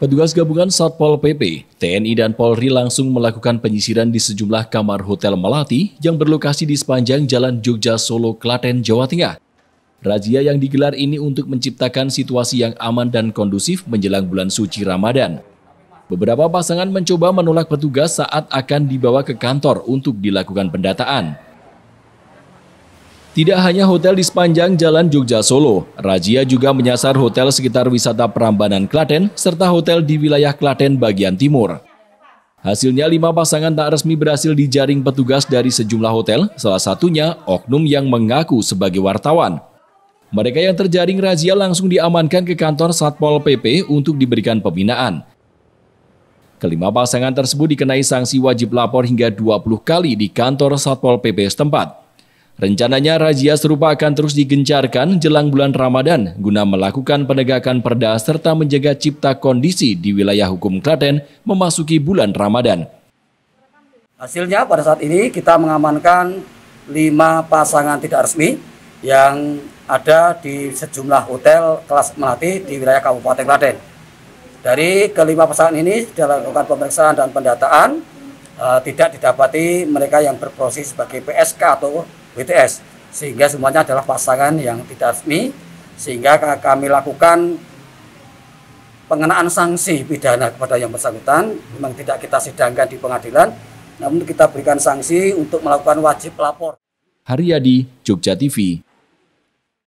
Petugas gabungan Satpol PP, TNI dan Polri langsung melakukan penyisiran di sejumlah kamar Hotel Melati yang berlokasi di sepanjang Jalan Jogja Solo Klaten Jawa Tengah. Razia yang digelar ini untuk menciptakan situasi yang aman dan kondusif menjelang bulan suci Ramadan. Beberapa pasangan mencoba menolak petugas saat akan dibawa ke kantor untuk dilakukan pendataan. Tidak hanya hotel di sepanjang jalan Jogja Solo, razia juga menyasar hotel sekitar wisata Prambanan Klaten serta hotel di wilayah Klaten bagian timur. Hasilnya lima pasangan tak resmi berhasil dijaring petugas dari sejumlah hotel, salah satunya Oknum yang mengaku sebagai wartawan. Mereka yang terjaring razia langsung diamankan ke kantor Satpol PP untuk diberikan pembinaan. Kelima pasangan tersebut dikenai sanksi wajib lapor hingga 20 kali di kantor Satpol PP setempat. Rencananya razia serupa akan terus digencarkan jelang bulan Ramadan guna melakukan penegakan perda serta menjaga cipta kondisi di wilayah hukum Klaten memasuki bulan Ramadan. Hasilnya pada saat ini kita mengamankan lima pasangan tidak resmi yang ada di sejumlah hotel kelas melati di wilayah Kabupaten Klaten. Dari kelima pasangan ini dilakukan pemeriksaan dan pendataan eh, tidak didapati mereka yang berproses sebagai PSK atau WTS sehingga semuanya adalah pasangan yang tidak resmi sehingga kami lakukan pengenaan sanksi pidana kepada yang bersangkutan memang tidak kita sidangkan di pengadilan namun kita berikan sanksi untuk melakukan wajib lapor Haryadi Jogja TV